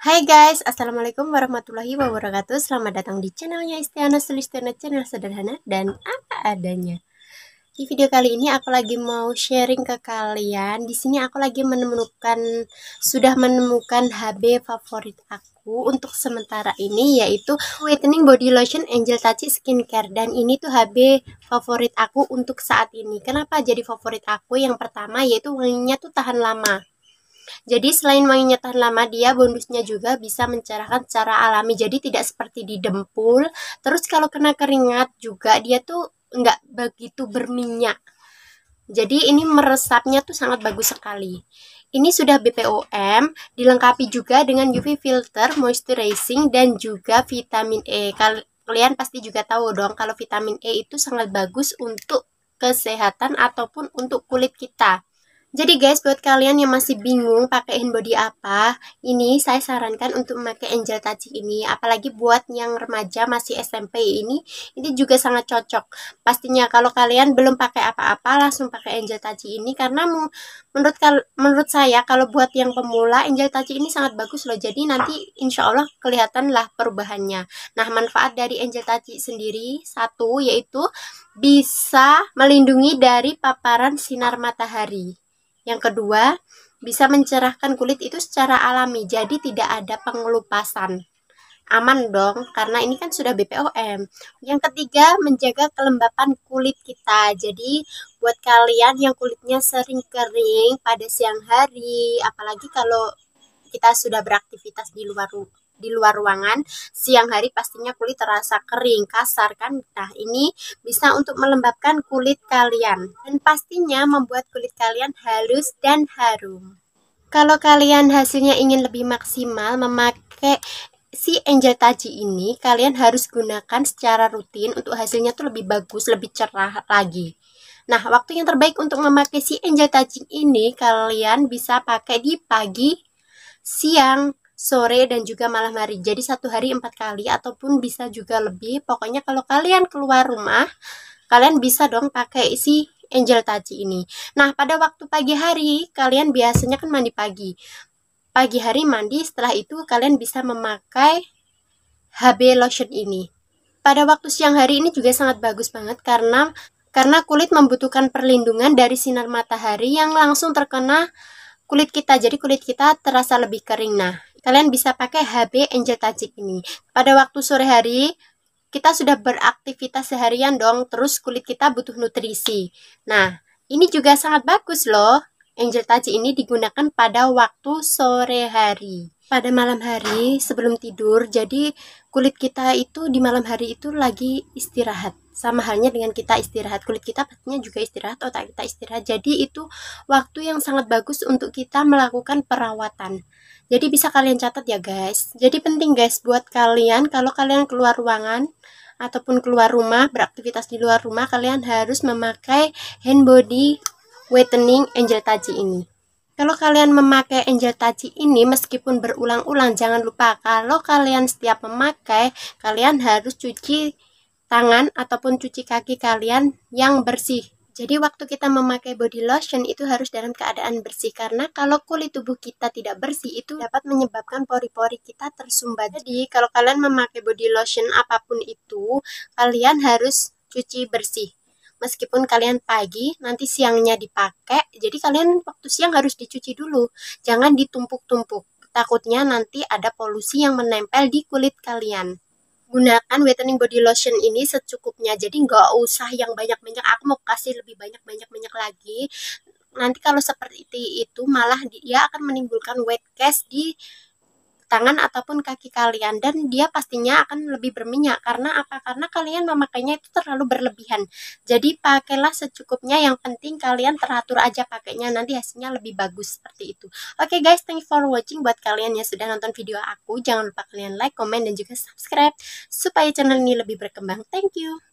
Hai guys, Assalamualaikum warahmatullahi wabarakatuh Selamat datang di channelnya Istiana Sulistiana Channel sederhana dan apa adanya Di video kali ini aku lagi mau sharing ke kalian Di sini aku lagi menemukan Sudah menemukan HB favorit aku Untuk sementara ini yaitu Whitening Body Lotion Angel Touch Skincare Dan ini tuh HB favorit aku untuk saat ini Kenapa jadi favorit aku? Yang pertama yaitu wanginya tuh tahan lama jadi selain wanginya tahan lama, dia bonusnya juga bisa mencerahkan secara alami. Jadi tidak seperti di dempul. Terus kalau kena keringat juga dia tuh nggak begitu berminyak. Jadi ini meresapnya tuh sangat bagus sekali. Ini sudah BPOM, dilengkapi juga dengan UV filter, moisturizing, dan juga vitamin E. Kalian pasti juga tahu dong kalau vitamin E itu sangat bagus untuk kesehatan ataupun untuk kulit kita. Jadi guys, buat kalian yang masih bingung pakaiin body apa, ini saya sarankan untuk memakai angel taji ini. Apalagi buat yang remaja masih SMP ini, ini juga sangat cocok. Pastinya kalau kalian belum pakai apa-apa, langsung pakai angel taji ini. Karena menurut menurut saya, kalau buat yang pemula, angel taji ini sangat bagus loh. Jadi nanti insya Allah kelihatanlah perubahannya. Nah, manfaat dari angel taji sendiri, satu, yaitu bisa melindungi dari paparan sinar matahari. Yang kedua, bisa mencerahkan kulit itu secara alami, jadi tidak ada pengelupasan. Aman dong, karena ini kan sudah BPOM. Yang ketiga, menjaga kelembapan kulit kita. Jadi, buat kalian yang kulitnya sering kering pada siang hari, apalagi kalau kita sudah beraktivitas di luar di luar ruangan siang hari pastinya kulit terasa kering kasar kan nah ini bisa untuk melembabkan kulit kalian dan pastinya membuat kulit kalian halus dan harum kalau kalian hasilnya ingin lebih maksimal memakai si angel taji ini kalian harus gunakan secara rutin untuk hasilnya tuh lebih bagus, lebih cerah lagi. Nah, waktu yang terbaik untuk memakai si angel taji ini kalian bisa pakai di pagi, siang, sore dan juga malam hari. Jadi satu hari empat kali ataupun bisa juga lebih. Pokoknya kalau kalian keluar rumah, kalian bisa dong pakai si Angel Taci ini. Nah, pada waktu pagi hari, kalian biasanya kan mandi pagi. Pagi hari mandi, setelah itu kalian bisa memakai HB lotion ini. Pada waktu siang hari ini juga sangat bagus banget karena karena kulit membutuhkan perlindungan dari sinar matahari yang langsung terkena kulit kita. Jadi kulit kita terasa lebih kering. Nah, Kalian bisa pakai HB Angel Tajik ini. Pada waktu sore hari, kita sudah beraktivitas seharian dong, terus kulit kita butuh nutrisi. Nah, ini juga sangat bagus loh. Angel Tajik ini digunakan pada waktu sore hari. Pada malam hari sebelum tidur, jadi kulit kita itu di malam hari itu lagi istirahat sama halnya dengan kita istirahat kulit kita pastinya juga istirahat otak kita istirahat jadi itu waktu yang sangat bagus untuk kita melakukan perawatan jadi bisa kalian catat ya guys jadi penting guys buat kalian kalau kalian keluar ruangan ataupun keluar rumah beraktivitas di luar rumah kalian harus memakai hand body whitening angel taji ini kalau kalian memakai angel taji ini meskipun berulang-ulang jangan lupa kalau kalian setiap memakai kalian harus cuci tangan ataupun cuci kaki kalian yang bersih. Jadi waktu kita memakai body lotion itu harus dalam keadaan bersih karena kalau kulit tubuh kita tidak bersih itu dapat menyebabkan pori-pori kita tersumbat. Jadi kalau kalian memakai body lotion apapun itu, kalian harus cuci bersih. Meskipun kalian pagi, nanti siangnya dipakai, jadi kalian waktu siang harus dicuci dulu. Jangan ditumpuk-tumpuk. Takutnya nanti ada polusi yang menempel di kulit kalian gunakan whitening body lotion ini secukupnya jadi nggak usah yang banyak-banyak aku mau kasih lebih banyak-banyak-banyak lagi nanti kalau seperti itu malah dia akan menimbulkan wet cast di tangan ataupun kaki kalian dan dia pastinya akan lebih berminyak karena apa? Karena kalian memakainya itu terlalu berlebihan. Jadi pakailah secukupnya yang penting kalian teratur aja pakainya nanti hasilnya lebih bagus seperti itu. Oke okay guys, thank you for watching buat kalian yang sudah nonton video aku. Jangan lupa kalian like, comment dan juga subscribe supaya channel ini lebih berkembang. Thank you.